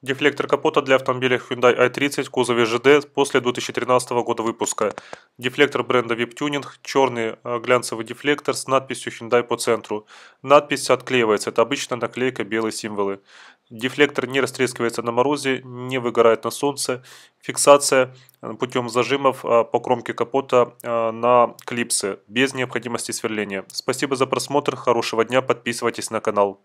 Дефлектор капота для автомобилей Hyundai i30 в кузове ЖД после 2013 года выпуска. Дефлектор бренда VIP Tuning, черный э, глянцевый дефлектор с надписью Hyundai по центру. Надпись отклеивается, это обычная наклейка белые символы. Дефлектор не растрескивается на морозе, не выгорает на солнце. Фиксация э, путем зажимов э, по кромке капота э, на клипсы без необходимости сверления. Спасибо за просмотр, хорошего дня, подписывайтесь на канал.